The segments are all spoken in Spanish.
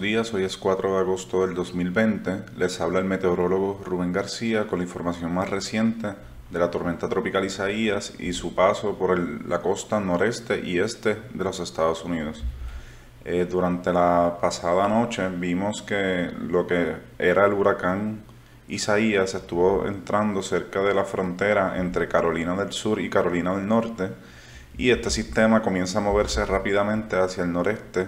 días. Hoy es 4 de agosto del 2020. Les habla el meteorólogo Rubén García con la información más reciente de la tormenta tropical Isaías y su paso por la costa noreste y este de los Estados Unidos. Eh, durante la pasada noche vimos que lo que era el huracán Isaías estuvo entrando cerca de la frontera entre Carolina del Sur y Carolina del Norte y este sistema comienza a moverse rápidamente hacia el noreste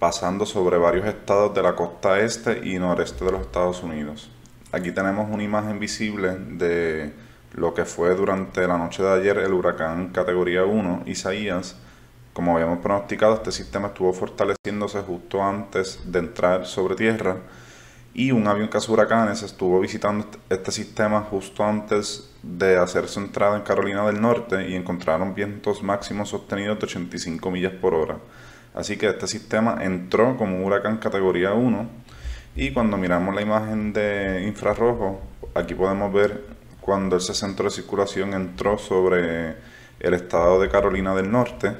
pasando sobre varios estados de la costa este y noreste de los Estados Unidos. Aquí tenemos una imagen visible de lo que fue durante la noche de ayer el huracán categoría 1, Isaías. Como habíamos pronosticado, este sistema estuvo fortaleciéndose justo antes de entrar sobre tierra y un avión caso huracanes estuvo visitando este sistema justo antes de hacer su entrada en Carolina del Norte y encontraron vientos máximos sostenidos de 85 millas por hora. Así que este sistema entró como huracán categoría 1 y cuando miramos la imagen de infrarrojo, aquí podemos ver cuando ese centro de circulación entró sobre el estado de Carolina del Norte.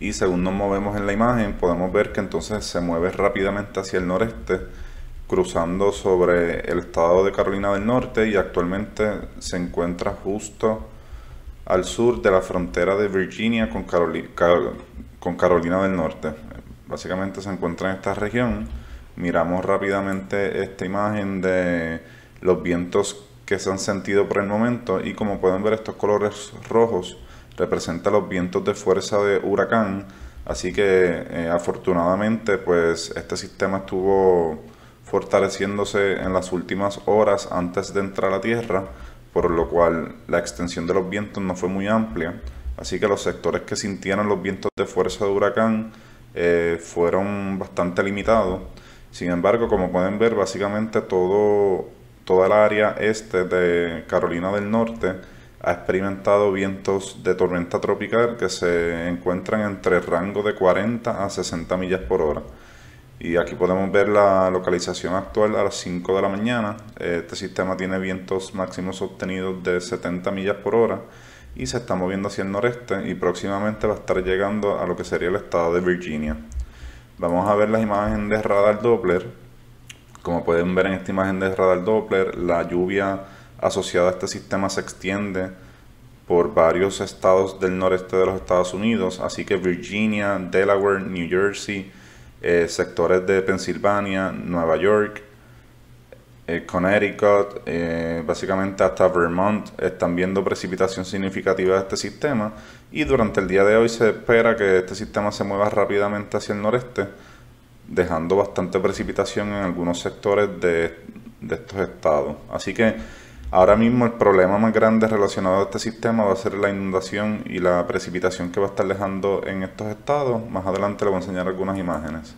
Y según nos movemos en la imagen, podemos ver que entonces se mueve rápidamente hacia el noreste, cruzando sobre el estado de Carolina del Norte y actualmente se encuentra justo al sur de la frontera de Virginia con, Carolina, con Carolina del Norte. Básicamente se encuentra en esta región. Miramos rápidamente esta imagen de los vientos que se han sentido por el momento y como pueden ver estos colores rojos representan los vientos de fuerza de huracán. Así que eh, afortunadamente pues este sistema estuvo fortaleciéndose en las últimas horas antes de entrar a la Tierra, por lo cual la extensión de los vientos no fue muy amplia Así que los sectores que sintieron los vientos de fuerza de huracán eh, fueron bastante limitados. Sin embargo, como pueden ver, básicamente todo, toda el área este de Carolina del Norte ha experimentado vientos de tormenta tropical que se encuentran entre rango de 40 a 60 millas por hora. Y aquí podemos ver la localización actual a las 5 de la mañana. Este sistema tiene vientos máximos obtenidos de 70 millas por hora y se está moviendo hacia el noreste y próximamente va a estar llegando a lo que sería el estado de Virginia. Vamos a ver las imágenes de radar Doppler. Como pueden ver en esta imagen de radar Doppler, la lluvia asociada a este sistema se extiende por varios estados del noreste de los Estados Unidos, así que Virginia, Delaware, New Jersey, eh, sectores de Pensilvania, Nueva York, eh, Connecticut, eh, básicamente hasta Vermont, están viendo precipitación significativa de este sistema y durante el día de hoy se espera que este sistema se mueva rápidamente hacia el noreste, dejando bastante precipitación en algunos sectores de, de estos estados. Así que ahora mismo el problema más grande relacionado a este sistema va a ser la inundación y la precipitación que va a estar dejando en estos estados. Más adelante le voy a enseñar algunas imágenes.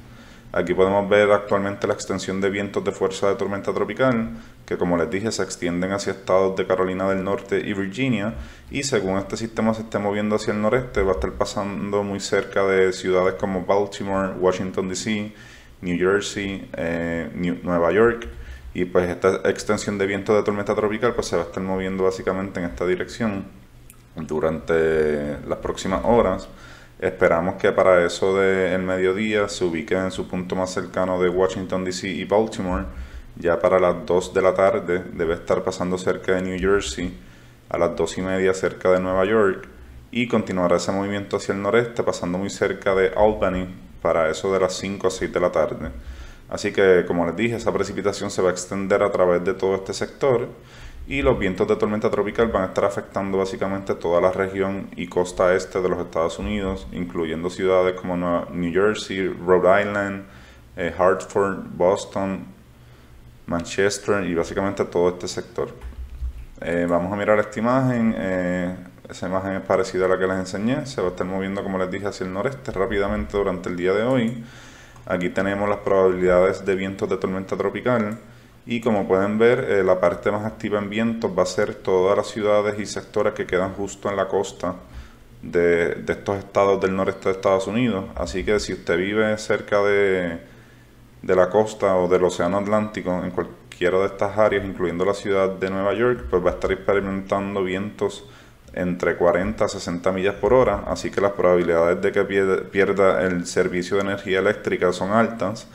Aquí podemos ver actualmente la extensión de vientos de fuerza de tormenta tropical, que como les dije se extienden hacia estados de Carolina del Norte y Virginia, y según este sistema se esté moviendo hacia el noreste, va a estar pasando muy cerca de ciudades como Baltimore, Washington DC, New Jersey, eh, Nueva York, y pues esta extensión de vientos de tormenta tropical pues se va a estar moviendo básicamente en esta dirección durante las próximas horas. Esperamos que para eso del el mediodía se ubique en su punto más cercano de Washington, D.C. y Baltimore. Ya para las 2 de la tarde debe estar pasando cerca de New Jersey, a las 2 y media cerca de Nueva York y continuará ese movimiento hacia el noreste pasando muy cerca de Albany para eso de las 5 o 6 de la tarde. Así que, como les dije, esa precipitación se va a extender a través de todo este sector y los vientos de tormenta tropical van a estar afectando básicamente toda la región y costa este de los Estados Unidos, incluyendo ciudades como New Jersey, Rhode Island, eh, Hartford, Boston, Manchester y básicamente todo este sector. Eh, vamos a mirar esta imagen. Eh, esa imagen es parecida a la que les enseñé. Se va a estar moviendo, como les dije, hacia el noreste rápidamente durante el día de hoy. Aquí tenemos las probabilidades de vientos de tormenta tropical. Y como pueden ver, eh, la parte más activa en vientos va a ser todas las ciudades y sectores que quedan justo en la costa de, estos estados del noreste de Estados Unidos. Así que si usted vive cerca de, de la costa o del Océano Atlántico, en cualquiera de estas áreas, incluyendo la ciudad de Nueva York, pues va a estar experimentando vientos entre 40 a 60 millas por hora, así que las probabilidades de que pierda el servicio de energía eléctrica son altas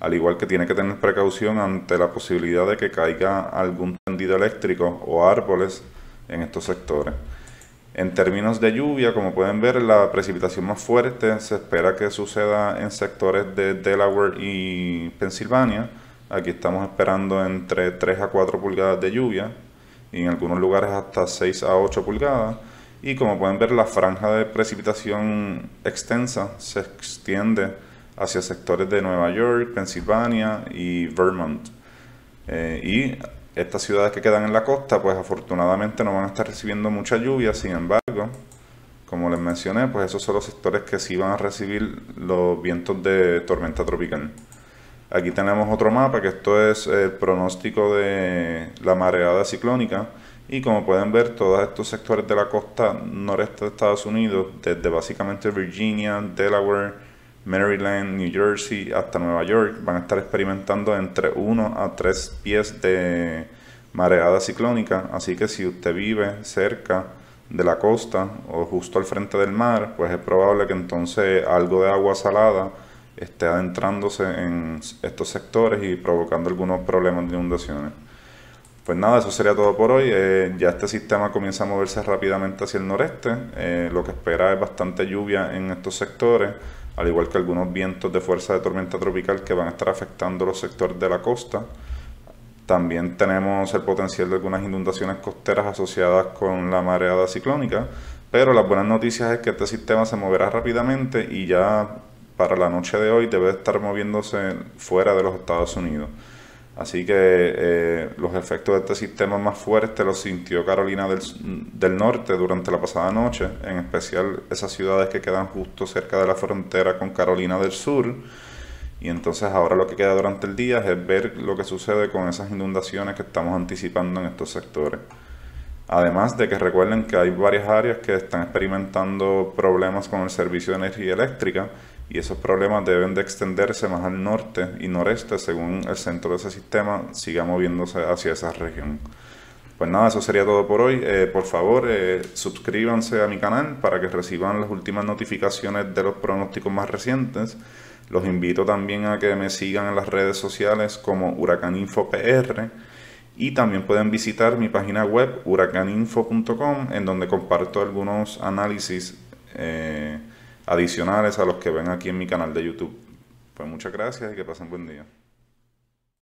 al igual que tiene que tener precaución ante la posibilidad de que caiga algún tendido eléctrico o árboles en estos sectores. En términos de lluvia, como pueden ver, la precipitación más fuerte se espera que suceda en sectores de Delaware y Pensilvania. Aquí estamos esperando entre 3 a 4 pulgadas de lluvia y en algunos lugares hasta 6 a 8 pulgadas. Y como pueden ver, la franja de precipitación extensa se extiende hacia sectores de Nueva York, Pensilvania y Vermont. Eh, y estas ciudades que quedan en la costa, pues afortunadamente no van a estar recibiendo mucha lluvia, sin embargo, como les mencioné, pues esos son los sectores que sí van a recibir los vientos de tormenta tropical. Aquí tenemos otro mapa, que esto es el pronóstico de la mareada ciclónica. Y como pueden ver, todos estos sectores de la costa noreste de Estados Unidos, desde básicamente Virginia, Delaware, Maryland, New Jersey, hasta Nueva York, van a estar experimentando entre 1 a 3 pies de mareada ciclónica. Así que si usted vive cerca de la costa o justo al frente del mar, pues es probable que entonces algo de agua salada esté adentrándose en estos sectores y provocando algunos problemas de inundaciones. Pues nada, eso sería todo por hoy. Eh, ya este sistema comienza a moverse rápidamente hacia el noreste. Eh, lo que espera es bastante lluvia en estos sectores al igual que algunos vientos de fuerza de tormenta tropical que van a estar afectando los sectores de la costa. También tenemos el potencial de algunas inundaciones costeras asociadas con la mareada ciclónica, pero las buenas noticias es que este sistema se moverá rápidamente y ya para la noche de hoy debe estar moviéndose fuera de los Estados Unidos. Así que eh, los efectos de este sistema más fuerte los sintió Carolina del, del, Norte durante la pasada noche, en especial esas ciudades que quedan justo cerca de la frontera con Carolina del Sur. Y entonces ahora lo que queda durante el día es ver lo que sucede con esas inundaciones que estamos anticipando en estos sectores. Además de que recuerden que hay varias áreas que están experimentando problemas con el servicio de energía eléctrica y esos problemas deben de extenderse más al norte y noreste según el centro de ese sistema siga moviéndose hacia esa región. Pues nada, eso sería todo por hoy. Eh, por favor, eh, suscríbanse a mi canal para que reciban las últimas notificaciones de los pronósticos más recientes. Los invito también a que me sigan en las redes sociales como huracaninfo.pr y también pueden visitar mi página web huracaninfo.com en donde comparto algunos análisis. Eh, adicionales a los que ven aquí en mi canal de YouTube. Pues muchas gracias y que pasen buen día.